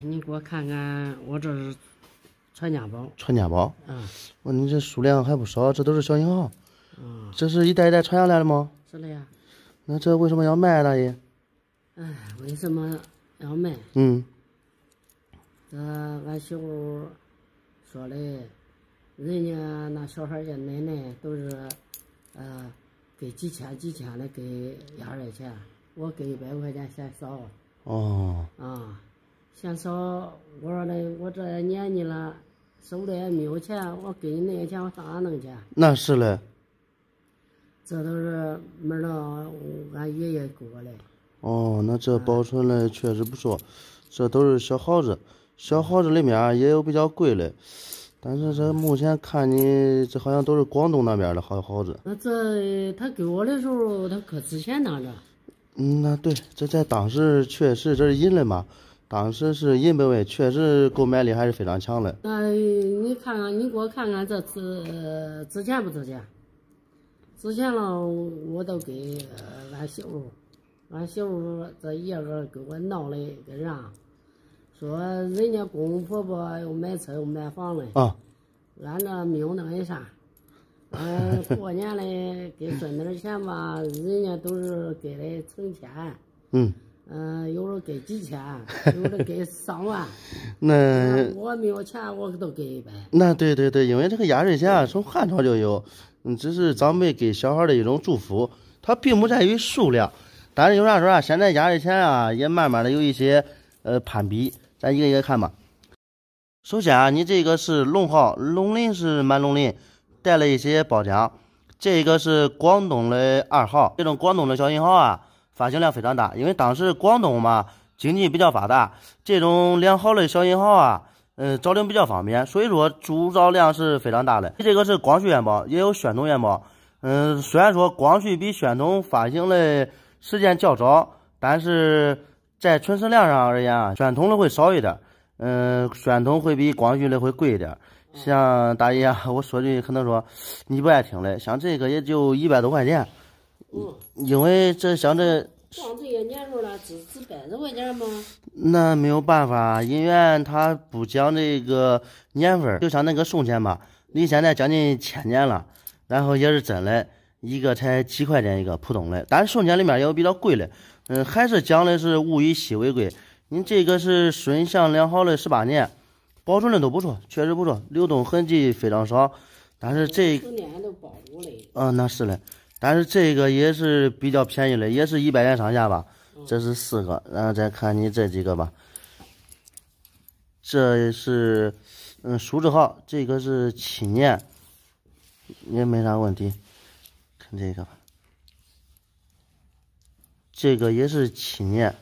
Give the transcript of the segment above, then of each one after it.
你给我看看，我这是传家宝。传家宝？嗯。我你这数量还不少，这都是小型号。嗯。这是一代一代传下来的吗？是的呀。那这为什么要卖，大爷？哎，为什么要卖？嗯。这俺媳妇说的，人家那小孩家奶奶都是，呃，给几千几千的给压岁钱，我给一百块钱嫌少。哦。啊。嫌少，我说嘞，我这也年纪了，手里也没有钱，我给你那些钱，我上哪弄去？那是嘞，这都是没了，俺爷爷给我嘞。哦，那这保存嘞确实不错，这都是小耗子，小耗子里面也有比较贵嘞，但是这目前看你这好像都是广东那边的像耗子。那这他给我的时候，他可值钱拿着。嗯，那对，这在当时确实这是银嘞嘛。当时是人本位，确实购买力还是非常强的。那你看看，你给我看看，这次值钱不值钱？值钱了，我都给俺媳妇俺媳妇这一个给我闹的跟啥？说人家公公婆婆又买车又买房的，啊。俺这没有那个啥，嗯，过年嘞给孙子钱吧，人家都是给的成千。嗯。嗯，有时候给几千，有时候给上万。那我没有钱，我都给一百。那对对对，因为这个压岁钱啊，从汉朝就有，嗯，只是长辈给小孩的一种祝福，它并不在于数量。但是有啥说啥，现在压岁钱啊，也慢慢的有一些呃攀比，咱一个一个看吧。首先啊，你这个是龙号，龙鳞是满龙鳞，带了一些包浆。这个是广东的二号，这种广东的小银号啊。发行量非常大，因为当时广东嘛经济比较发达，这种良好的小银行啊，嗯，找零比较方便，所以说铸造量是非常大的。这个是光绪元宝，也有宣统元宝，嗯，虽然说光绪比宣统发行的时间较早，但是在存世量上而言啊，宣统的会少一点，嗯，宣统会比光绪的会贵一点。像大爷，我说句可能说你不爱听的，像这个也就一百多块钱。嗯，因为这像这，放这些年数了，值值百十块钱吗？那没有办法，银元它不讲这个年份，就像那个宋钱吧，离现在将近千年了，然后也是真的，一个才几块钱一个普通的，但是宋钱里面也有比较贵的，嗯，还是讲的是物以稀为贵。您这个是孙相良好的十八年，保存的都不错，确实不错，流动痕迹非常少，但是这年都嗯，那是嘞。但是这个也是比较便宜的，也是一百元上下吧。这是四个，然后再看你这几个吧。这是，嗯，数字号，这个是七年，也没啥问题。看这个吧，这个也是七年。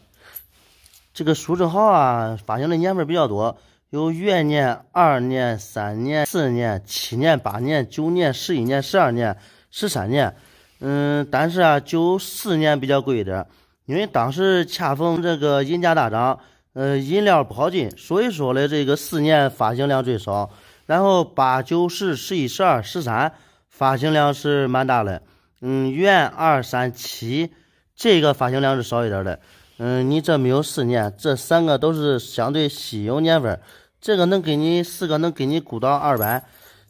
这个数字号啊，发行的年份比较多，有元年、二年、三年、四年、七年、八年、九年、十一年、十二年、十三年。嗯，但是啊，就四年比较贵一点，因为当时恰逢这个银价大涨，呃，银料不好进，所以说嘞，这个四年发行量最少。然后八九十、十一、十二、十三发行量是蛮大嘞。嗯，元二三七这个发行量是少一点的。嗯，你这没有四年，这三个都是相对稀有年份，这个能给你四个能给你估到二百。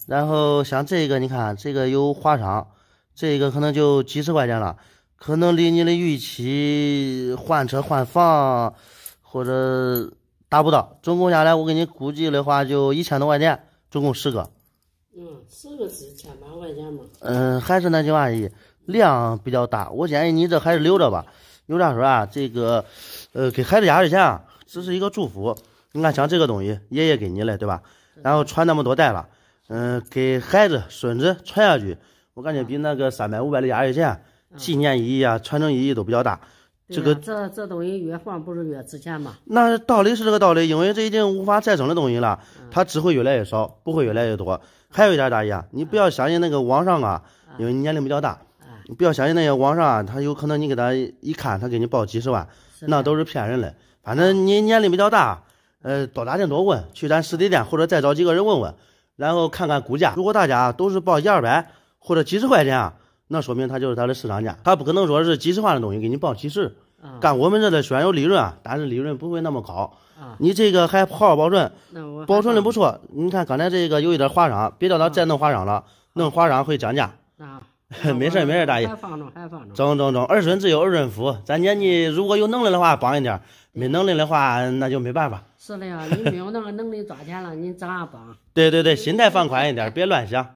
然后像这个，你看这个有划伤。这个可能就几十块钱了，可能离你的预期换车换房或者达不到。总共下来，我给你估计的话，就一千多块钱，总共十个。嗯，十个是千八块钱嘛。嗯，还是那句话，一量比较大。我建议你这还是留着吧。有啥说啊？这个，呃，给孩子压岁钱啊，只是一个祝福。你看，像这个东西，爷爷给你的对吧？然后传那么多代了，嗯，给孩子、孙子传下去。我感觉比那个三百五百的压岁钱，纪念意义啊、传承意义都比较大。这个这这东西越放不是越值钱吗？那道理是这个道理，因为这已经无法再生的东西了，它只会越来越少，不会越来越多。还有一点，大爷，你不要相信那个网上啊，因为你年龄比较大，你不要相信那些网上啊，他有可能你给他一看，他给你报几十万，那都是骗人的。反正你年龄比较大，呃，多打听多问，去咱实体店或者再找几个人问问，然后看看估价。如果大家都是报一二百。或者几十块钱，啊，那说明它就是它的市场价，它不可能说是几十万的东西给你报几十。干我们这的虽然有利润，啊，但是利润不会那么高。啊，你这个还好好保存，保存的不错。你看刚才这个有一点划伤，别叫它再弄划伤了，弄划伤会降价。啊，没事没事，大爷。还放着还放着。中中中，儿孙自有儿孙福，咱年纪如果有能力的话帮一点，没能力的话那就没办法。是的呀，你没有那个能力抓钱了，你咋帮？对对对，心态放宽一点，别乱想。